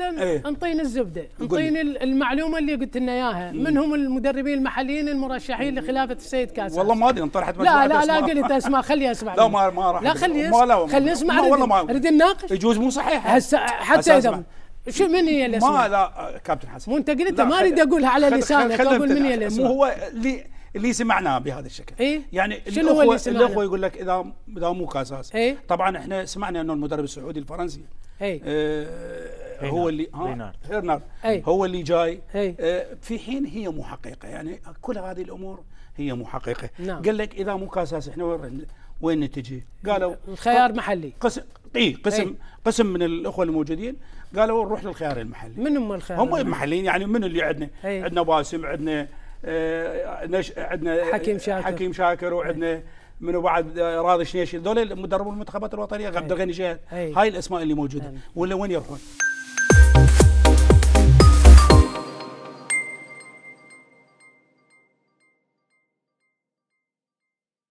ايه؟ انطيني الزبده انطيني المعلومه اللي قلت لنا اياها من هم المدربين المحليين المرشحين لخلافه السيد كاس والله ما ادري انطرحت لا لا لا قلت اسمع خلي اسمع لا ما ما راح لا خلي اسمع خلي اسمع اريد نناقش يجوز مو صحيح هسه حتى اذا شو من هي الاسماء؟ ما لا كابتن حسن مو انت قلتها ما اريد اقولها على لسانك اقول من هي الاسماء مو هو اللي اللي سمعناه بهذا الشكل إيه؟ يعني شنو هو اللي سمعناه؟ الاخوه يقول لك اذا اذا مو كاساس إيه؟ طبعا احنا سمعنا انه المدرب السعودي الفرنسي إيه؟ آه، هو اللي آه هيرنارد أي. هو اللي جاي أي. آه في حين هي مو حقيقه يعني كل هذه الامور هي مو حقيقه نعم. قال لك اذا مو كاساس احنا وين وين نتجي؟ قالوا الخيار محلي قسم اي قسم أي. قسم من الاخوه الموجودين قالوا نروح للخيار المحلي من هم الخيار هم المحليين يعني من اللي عندنا عندنا باسم عندنا آه نش... عندنا آه، حكيم شاكر حكيم شاكر وعندنا منو بعد آه، راضي شنيشي دول مدرب المنتخبات الوطنيه عبد الغني جهاد هاي الاسماء اللي موجوده ولا وين يروحون؟